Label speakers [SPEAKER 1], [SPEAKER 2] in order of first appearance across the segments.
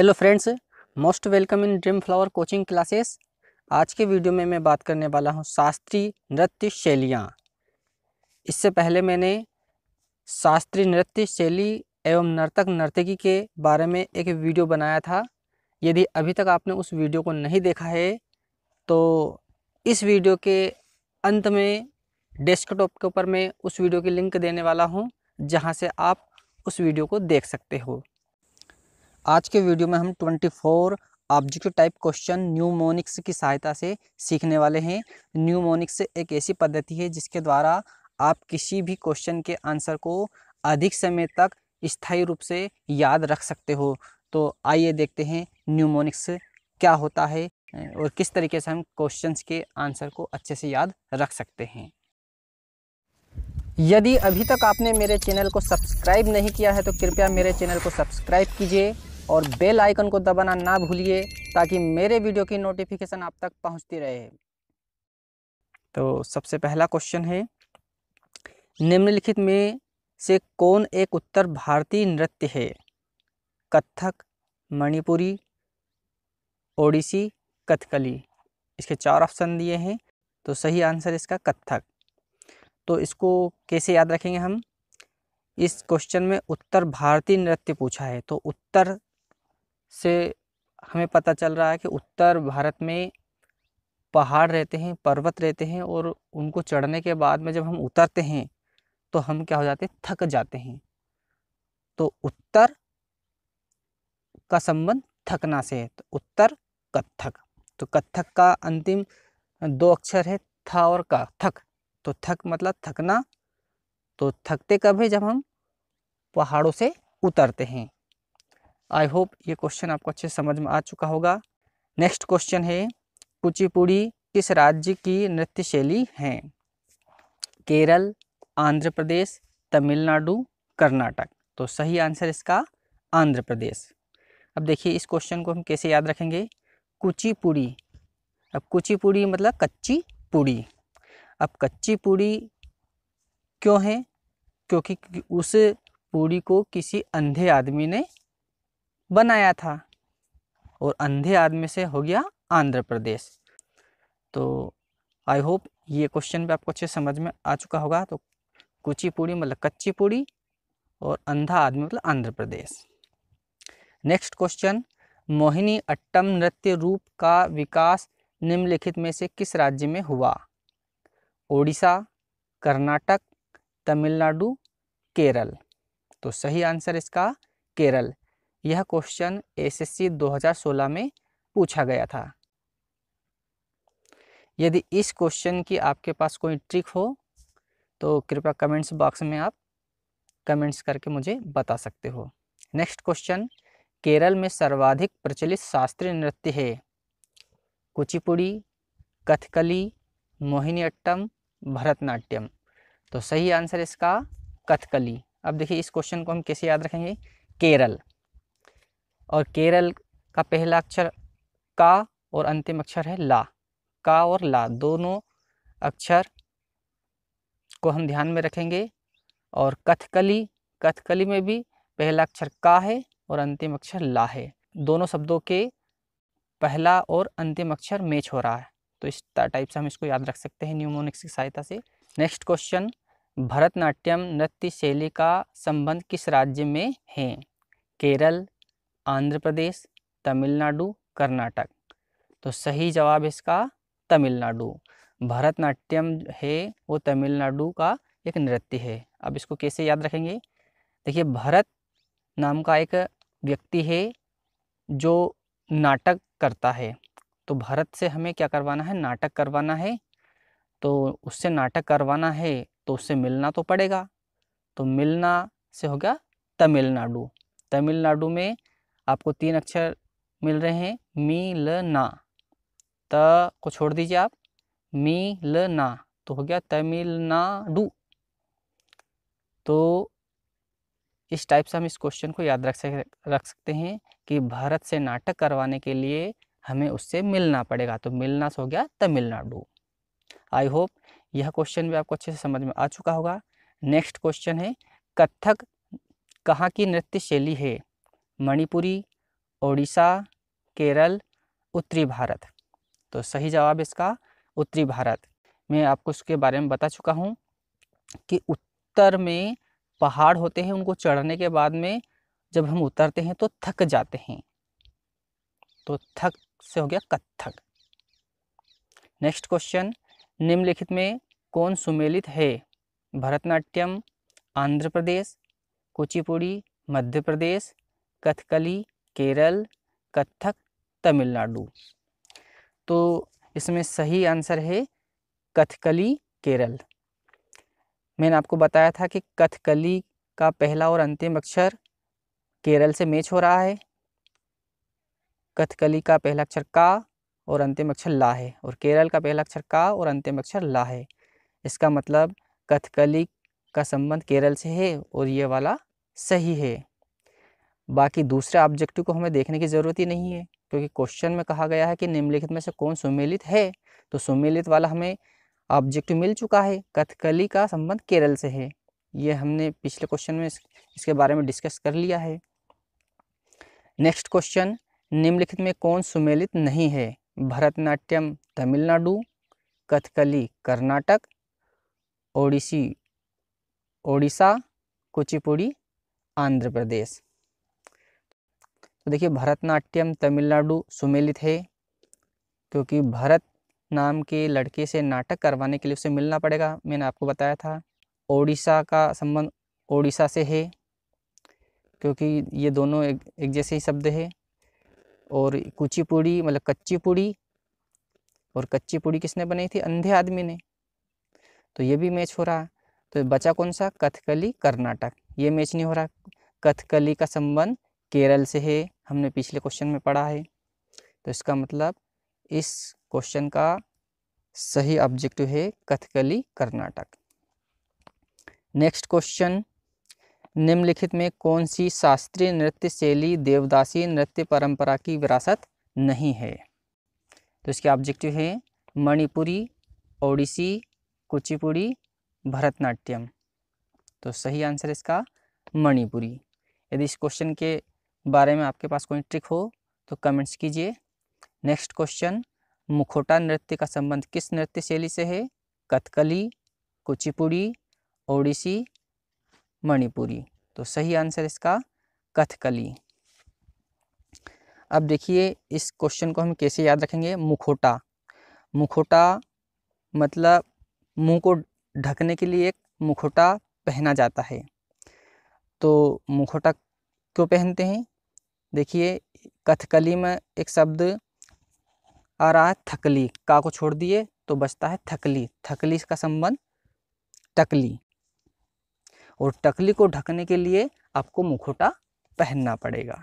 [SPEAKER 1] hello friends most welcome in dream flower coaching classes आज के video में मैं बात करने वाला हूँ शास्त्रीय नृत्य शैलियाँ इससे पहले मैंने शास्त्रीय नृत्य शैली एवं नर्तक नर्तकी के बारे में एक वीडियो बनाया था यदि अभी तक आपने उस वीडियो को नहीं देखा है तो इस वीडियो के अंत में डेस्कटॉप के ऊपर मैं उस वीडियो की लिंक देने वाला हूँ जहाँ से आप उस वीडियो को देख सकते हो आज के वीडियो में हम 24 ऑब्जेक्टिव टाइप क्वेश्चन न्यूमोनिक्स की सहायता से सीखने वाले हैं न्यूमोनिक्स एक ऐसी पद्धति है जिसके द्वारा आप किसी भी क्वेश्चन के आंसर को अधिक समय तक स्थायी रूप से याद रख सकते हो तो आइए देखते हैं न्यूमोनिक्स क्या होता है और किस तरीके से हम क्वेश्चन के आंसर को अच्छे से याद रख सकते हैं यदि अभी तक आपने मेरे चैनल को सब्सक्राइब नहीं किया है तो कृपया मेरे चैनल को सब्सक्राइब कीजिए और बेल आइकन को दबाना ना भूलिए ताकि मेरे वीडियो की नोटिफिकेशन आप तक पहुंचती रहे तो सबसे पहला क्वेश्चन है निम्नलिखित में से कौन एक उत्तर भारतीय नृत्य है कथक मणिपुरी ओडिसी कथकली इसके चार ऑप्शन दिए हैं तो सही आंसर इसका कथक तो इसको कैसे याद रखेंगे हम इस क्वेश्चन में उत्तर भारतीय नृत्य पूछा है तो उत्तर से हमें पता चल रहा है कि उत्तर भारत में पहाड़ रहते हैं पर्वत रहते हैं और उनको चढ़ने के बाद में जब हम उतरते हैं तो हम क्या हो जाते हैं थक जाते हैं तो उत्तर का संबंध थकना से है तो उत्तर कत्थक तो कत्थक का अंतिम दो अक्षर है था और का थक तो थक मतलब थकना तो थकते कब है जब हम पहाड़ों से उतरते हैं आई होप ये क्वेश्चन आपको अच्छे समझ में आ चुका होगा नेक्स्ट क्वेश्चन है कुचिपुड़ी किस राज्य की नृत्य शैली है केरल आंध्र प्रदेश तमिलनाडु कर्नाटक तो सही आंसर इसका आंध्र प्रदेश अब देखिए इस क्वेश्चन को हम कैसे याद रखेंगे कुचिपुड़ी अब कुचिपुड़ी मतलब कच्ची पुड़ी अब कच्ची पुड़ी क्यों है क्योंकि उस पूड़ी को किसी अंधे आदमी ने बनाया था और अंधे आदमी से हो गया आंध्र प्रदेश तो आई होप ये क्वेश्चन भी आपको अच्छे समझ में आ चुका होगा तो कुची पूड़ी मतलब कच्ची पूड़ी और अंधा आदमी मतलब Andhra Pradesh next question Mohiniyattam नृत्य रूप का विकास निम्नलिखित में से किस राज्य में हुआ ओडिशा कर्नाटक तमिलनाडु केरल तो सही आंसर इसका केरल यह क्वेश्चन एसएससी 2016 में पूछा गया था यदि इस क्वेश्चन की आपके पास कोई ट्रिक हो तो कृपया कमेंट्स बॉक्स में आप कमेंट्स करके मुझे बता सकते हो नेक्स्ट क्वेश्चन केरल में सर्वाधिक प्रचलित शास्त्रीय नृत्य है कुचिपुड़ी कथकली मोहिनीअट्टम भरतनाट्यम तो सही आंसर इसका कथकली अब देखिए इस क्वेश्चन को हम कैसे याद रखेंगे केरल और केरल का पहला अक्षर का और अंतिम अक्षर है ला का और ला दोनों अक्षर को हम ध्यान में रखेंगे और कथकली कथकली में भी पहला अक्षर का है और अंतिम अक्षर ला है दोनों शब्दों के पहला और अंतिम अक्षर मैच हो रहा है तो इस टाइप से हम इसको याद रख सकते हैं न्यूमोनिक्स की सहायता से नेक्स्ट क्वेश्चन भरतनाट्यम नृत्य शैली का संबंध किस राज्य में है केरल आंध्र प्रदेश तमिलनाडु कर्नाटक तो सही जवाब इसका तमिलनाडु भरतनाट्यम है वो तमिलनाडु का एक नृत्य है अब इसको कैसे याद रखेंगे देखिए भरत नाम का एक व्यक्ति है जो नाटक करता है तो भरत से हमें क्या करवाना है नाटक करवाना है तो उससे नाटक करवाना है तो उससे मिलना तो पड़ेगा तो मिलना से हो गया तमिलनाडु तमिलनाडु में आपको तीन अक्षर मिल रहे हैं मी ल ना त को छोड़ दीजिए आप मी ल ना तो हो गया तमिलनाडु तो इस टाइप से हम इस क्वेश्चन को याद रख सक रख सकते हैं कि भारत से नाटक करवाने के लिए हमें उससे मिलना पड़ेगा तो मिलना से हो गया तमिलनाडु आई होप यह क्वेश्चन भी आपको अच्छे से समझ में आ चुका होगा नेक्स्ट क्वेश्चन है कथक कहाँ की नृत्य शैली है मणिपुरी ओडिशा केरल उत्तरी भारत तो सही जवाब इसका उत्तरी भारत मैं आपको इसके बारे में बता चुका हूँ कि उत्तर में पहाड़ होते हैं उनको चढ़ने के बाद में जब हम उतरते हैं तो थक जाते हैं तो थक से हो गया कत्थक नेक्स्ट क्वेश्चन निम्नलिखित में कौन सुमेलित है भरतनाट्यम आंध्र प्रदेश कुचिपुड़ी मध्य प्रदेश कथकली केरल कथक तमिलनाडु तो इसमें सही आंसर है कथकली केरल मैंने आपको बताया था कि कथकली का पहला और अंतिम अक्षर केरल से मैच हो रहा है कथकली का पहला अक्षर का और अंतिम अक्षर ला है और केरल का पहला अक्षर का और अंतिम अक्षर ला है इसका मतलब कथकली का संबंध केरल से है और ये वाला सही है बाकी दूसरे ऑब्जेक्टिव को हमें देखने की ज़रूरत ही नहीं है क्योंकि क्वेश्चन में कहा गया है कि निम्नलिखित में से कौन सुमेलित है तो सुमेलित वाला हमें ऑब्जेक्टिव मिल चुका है कथकली का संबंध केरल से है ये हमने पिछले क्वेश्चन में इसके बारे में डिस्कस कर लिया है नेक्स्ट क्वेश्चन निम्नलिखित में कौन सुमेलित नहीं है भरतनाट्यम तमिलनाडु कथकली कर्नाटक ओडिसी ओडिशा कुचिपुड़ी आंध्र प्रदेश तो देखिए भरतनाट्यम तमिलनाडु सुमेलित है क्योंकि भरत नाम के लड़के से नाटक करवाने के लिए उसे मिलना पड़ेगा मैंने आपको बताया था ओडिशा का संबंध ओडिशा से है क्योंकि ये दोनों एक, एक जैसे ही शब्द है और कुचिपुड़ी मतलब कच्चीपुड़ी और कच्चीपुड़ी किसने बनाई थी अंधे आदमी ने तो ये भी मैच हो रहा तो बचा कौन सा कथकली कर्नाटक ये मैच नहीं हो रहा कथकली का संबंध केरल से है हमने पिछले क्वेश्चन में पढ़ा है तो इसका मतलब इस क्वेश्चन का सही ऑब्जेक्टिव है कथकली कर्नाटक नेक्स्ट क्वेश्चन निम्नलिखित में कौन सी शास्त्रीय नृत्य शैली देवदासी नृत्य परंपरा की विरासत नहीं है तो इसके ऑब्जेक्टिव है मणिपुरी ओडिसी कुचिपुड़ी भरतनाट्यम तो सही आंसर इसका मणिपुरी यदि इस क्वेश्चन के बारे में आपके पास कोई ट्रिक हो तो कमेंट्स कीजिए नेक्स्ट क्वेश्चन मुखोटा नृत्य का संबंध किस नृत्य शैली से है कथकली कुचिपुड़ी ओडिसी मणिपुरी तो सही आंसर इसका कथकली अब देखिए इस क्वेश्चन को हम कैसे याद रखेंगे मुखोटा मुखोटा मतलब मुंह को ढकने के लिए एक मुखोटा पहना जाता है तो मुखोटा क्यों पहनते हैं देखिए कथकली में एक शब्द आ रहा है थकली का को छोड़ दिए तो बचता है थकली थकली का संबंध टकली और टकली को ढकने के लिए आपको मुखोटा पहनना पड़ेगा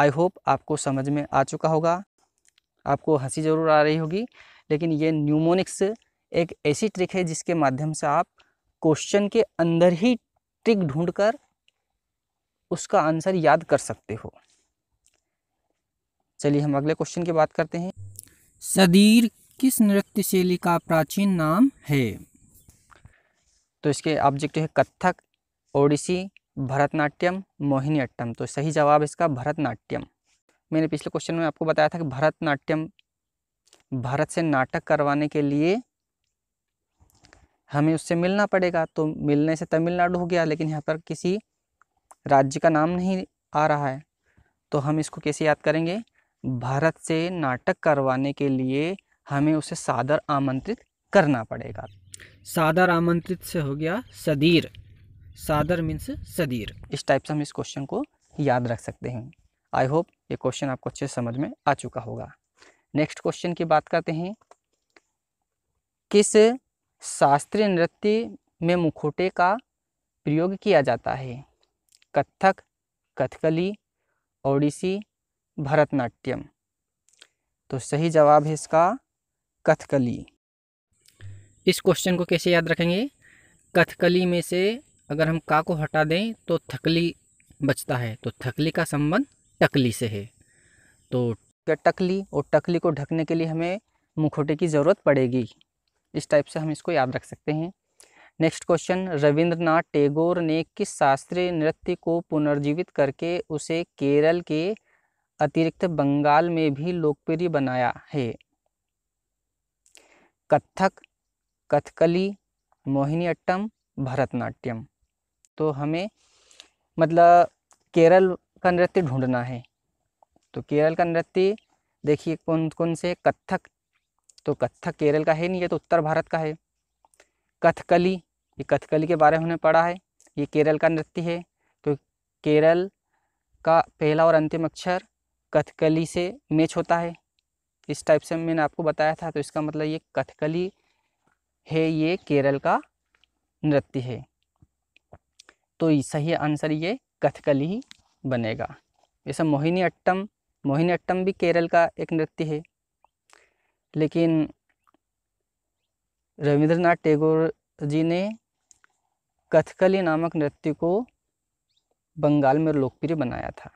[SPEAKER 1] आई होप आपको समझ में आ चुका होगा आपको हंसी ज़रूर आ रही होगी लेकिन ये न्यूमोनिक्स एक ऐसी ट्रिक है जिसके माध्यम से आप क्वेश्चन के अंदर ही ट्रिक ढूंढकर उसका आंसर याद कर सकते हो चलिए हम अगले क्वेश्चन की बात करते हैं सदीर किस नृत्य शैली का प्राचीन नाम है तो इसके ऑब्जेक्ट है कथक ओडिसी भरतनाट्यम मोहिनीअट्टम तो सही जवाब इसका भरतनाट्यम मैंने पिछले क्वेश्चन में आपको बताया था कि भरतनाट्यम भारत से नाटक करवाने के लिए हमें उससे मिलना पड़ेगा तो मिलने से तमिलनाडु हो गया लेकिन यहाँ पर किसी राज्य का नाम नहीं आ रहा है तो हम इसको कैसे याद करेंगे भारत से नाटक करवाने के लिए हमें उसे सादर आमंत्रित करना पड़ेगा सादर आमंत्रित से हो गया सदीर सादर मीन्स सदीर इस टाइप से हम इस क्वेश्चन को याद रख सकते हैं आई होप ये क्वेश्चन आपको अच्छे समझ में आ चुका होगा नेक्स्ट क्वेश्चन की बात करते हैं किस शास्त्रीय नृत्य में मुखोटे का प्रयोग किया जाता है कत्थक कथकली ओडिसी भरतनाट्यम तो सही जवाब है इसका कथकली इस क्वेश्चन को कैसे याद रखेंगे कथकली में से अगर हम का को हटा दें तो थकली बचता है तो थकली का संबंध टकली से है तो टकली और टकली को ढकने के लिए हमें मुखोटे की ज़रूरत पड़ेगी इस टाइप से हम इसको याद रख सकते हैं नेक्स्ट क्वेश्चन रविंद्रनाथ टैगोर ने किस शास्त्रीय नृत्य को पुनर्जीवित करके उसे केरल के अतिरिक्त बंगाल में भी लोकप्रिय बनाया है कथक कथकली मोहिनीअट्टम भरतनाट्यम तो हमें मतलब केरल का नृत्य ढूंढना है तो केरल का नृत्य देखिए कौन कौन से कथक तो कथक केरल का है नहीं ये तो उत्तर भारत का है कथकली ये कथकली के बारे में हमने पढ़ा है ये केरल का नृत्य है तो केरल का पहला और अंतिम अक्षर कथकली से मैच होता है इस टाइप से मैंने आपको बताया था तो इसका मतलब ये कथकली है ये केरल का नृत्य है तो सही आंसर ये कथकली ही बनेगा जैसे मोहिनी अट्टम मोहिनी अट्टम भी केरल का एक नृत्य है लेकिन रविंद्रनाथ टैगोर जी ने कथकली नामक नृत्य को बंगाल में लोकप्रिय बनाया था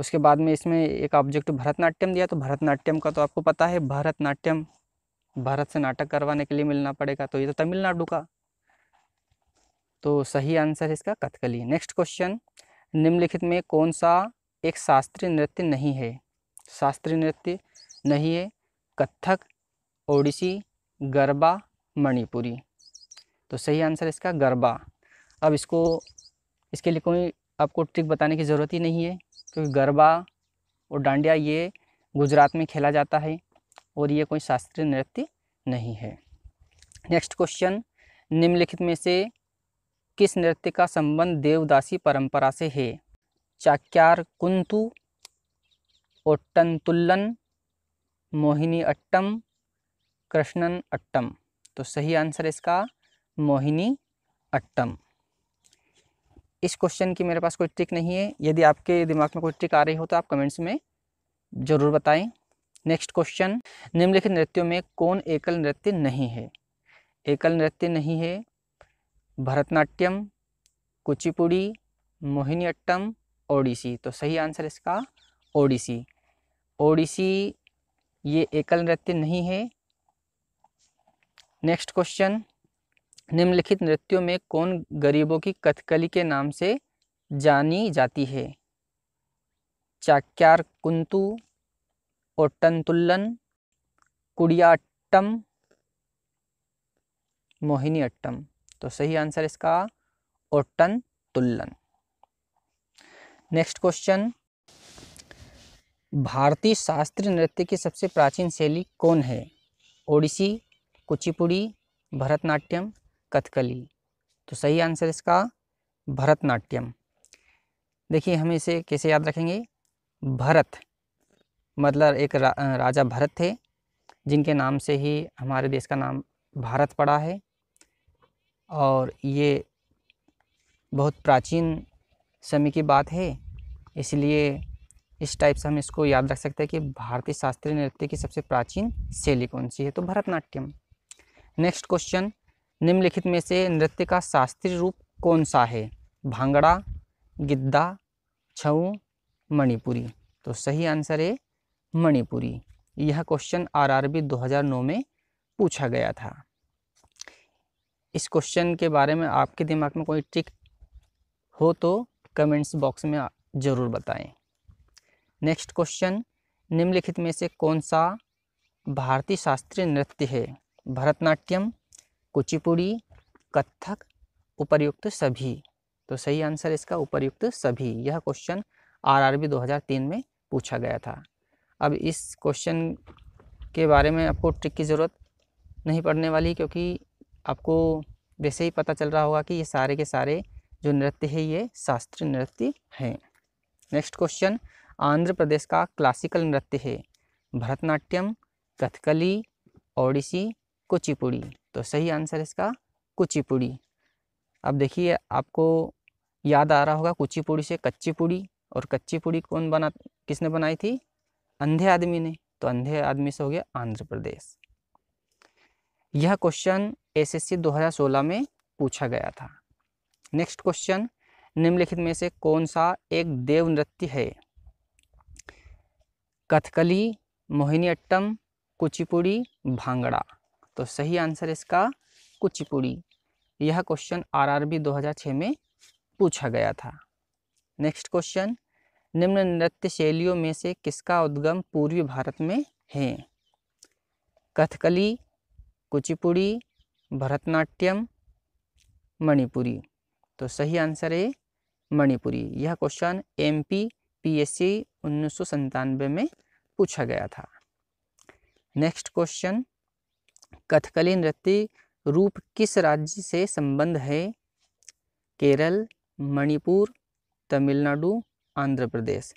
[SPEAKER 1] उसके बाद में इसमें एक ऑब्जेक्ट भरतनाट्यम दिया तो भरतनाट्यम का तो आपको पता है भरतनाट्यम भारत से नाटक करवाने के लिए मिलना पड़ेगा तो ये तो तमिलनाडु का तो सही आंसर है इसका कथकली नेक्स्ट क्वेश्चन निम्नलिखित में कौन सा एक शास्त्रीय नृत्य नहीं है शास्त्रीय नृत्य नहीं है कथक ओडिसी गरबा मणिपुरी तो सही आंसर इसका गरबा अब इसको इसके लिए कोई आपको ट्रिक बताने की ज़रूरत ही नहीं है क्योंकि गरबा और डांडिया ये गुजरात में खेला जाता है और ये कोई शास्त्रीय नृत्य नहीं है नेक्स्ट क्वेश्चन निम्नलिखित में से किस नृत्य का संबंध देवदासी परंपरा से है चाक्यार कुंतु ओट्टन तुल्लन मोहिनी अट्टम कृष्णन अट्टम तो सही आंसर इसका मोहिनी अट्टम इस क्वेश्चन की मेरे पास कोई ट्रिक नहीं है यदि आपके दिमाग में कोई ट्रिक आ रही हो तो आप कमेंट्स में ज़रूर बताएं नेक्स्ट क्वेश्चन निम्नलिखित नृत्यों में कौन एकल नृत्य नहीं है एकल नृत्य नहीं है भरतनाट्यम कुचिपुड़ी मोहिनीअट्टम ओडिसी तो सही आंसर इसका ओडिसी ओडिसी ये एकल नृत्य नहीं है नेक्स्ट क्वेश्चन निम्नलिखित नृत्यों में कौन गरीबों की कथकली के नाम से जानी जाती है चाक्यार कुंतु ओट्टनतुल्लन कुड़ियाट्टम मोहिनी अट्टम तो सही आंसर इसका ओट्टन तुल्लन नेक्स्ट क्वेश्चन भारतीय शास्त्रीय नृत्य की सबसे प्राचीन शैली कौन है ओडिसी कुचिपुड़ी भरतनाट्यम कथकली तो सही आंसर इसका भरतनाट्यम देखिए हम इसे कैसे याद रखेंगे भरत मतलब एक रा, राजा भरत थे जिनके नाम से ही हमारे देश का नाम भारत पड़ा है और ये बहुत प्राचीन समय की बात है इसलिए इस टाइप से हम इसको याद रख सकते हैं कि भारतीय शास्त्रीय नृत्य की सबसे प्राचीन शैली कौन सी है तो भरतनाट्यम नेक्स्ट क्वेश्चन निम्नलिखित में से नृत्य का शास्त्रीय रूप कौन सा है भांगड़ा गिद्दा छऊ मणिपुरी तो सही आंसर है मणिपुरी यह क्वेश्चन आरआरबी 2009 में पूछा गया था इस क्वेश्चन के बारे में आपके दिमाग में कोई ट्रिक हो तो कमेंट्स बॉक्स में ज़रूर बताएं नेक्स्ट क्वेश्चन निम्नलिखित में से कौन सा भारतीय शास्त्रीय नृत्य है भरतनाट्यम कुचिपुड़ी कथक उपर्युक्त सभी तो सही आंसर इसका उपर्युक्त सभी यह क्वेश्चन आरआरबी 2003 में पूछा गया था अब इस क्वेश्चन के बारे में आपको ट्रिक की ज़रूरत नहीं पड़ने वाली क्योंकि आपको वैसे ही पता चल रहा होगा कि ये सारे के सारे जो नृत्य है ये शास्त्रीय नृत्य हैं नेक्स्ट क्वेश्चन आंध्र प्रदेश का क्लासिकल नृत्य है भरतनाट्यम कथकली ओडिसी कुचिपुड़ी तो सही आंसर इसका कुचिपुड़ी अब देखिए आपको याद आ रहा होगा कुचिपुड़ी से कच्ची पुड़ी और कच्ची पुड़ी कौन बना किसने बनाई थी अंधे आदमी ने तो अंधे आदमी से हो गया आंध्र प्रदेश यह क्वेश्चन एसएससी 2016 में पूछा गया था नेक्स्ट क्वेश्चन निम्नलिखित में से कौन सा एक देव नृत्य है कथकली मोहिनीअट्टम कुचिपुड़ी भांगड़ा तो सही आंसर इसका कुचिपुड़ी यह क्वेश्चन आरआरबी 2006 में पूछा गया था नेक्स्ट क्वेश्चन निम्न नृत्य शैलियों में से किसका उद्गम पूर्वी भारत में है कथकली कुचिपुड़ी भरतनाट्यम मणिपुरी तो सही आंसर है मणिपुरी यह क्वेश्चन एमपी पीएससी उन्नीस में पूछा गया था नेक्स्ट क्वेश्चन कथकली नृत्य रूप किस राज्य से संबंध है केरल मणिपुर तमिलनाडु आंध्र प्रदेश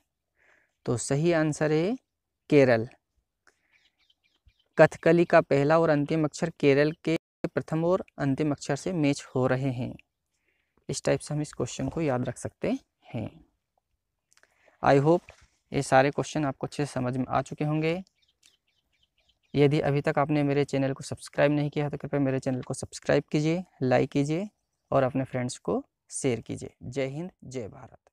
[SPEAKER 1] तो सही आंसर है केरल कथकली का पहला और अंतिम अक्षर केरल के प्रथम और अंतिम अक्षर से मैच हो रहे हैं इस टाइप से हम इस क्वेश्चन को याद रख सकते हैं आई होप ये सारे क्वेश्चन आपको अच्छे से समझ में आ चुके होंगे यदि अभी तक आपने मेरे चैनल को सब्सक्राइब नहीं किया तो कृपया मेरे चैनल को सब्सक्राइब कीजिए लाइक कीजिए और अपने फ्रेंड्स को शेयर कीजिए जय हिंद जय भारत